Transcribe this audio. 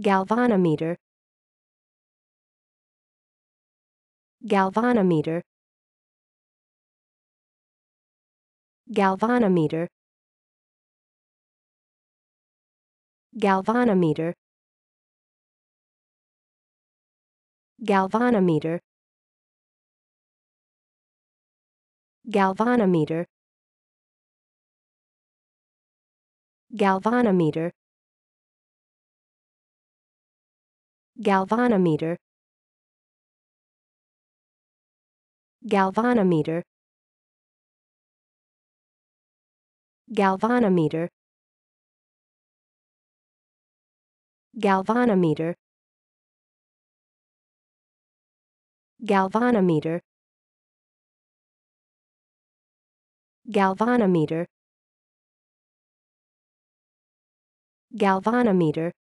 galvanometer galvanometer galvanometer galvanometer galvanometer galvanometer galvanometer galvanometer galvanometer galvanometer galvanometer galvanometer galvanometer galvanometer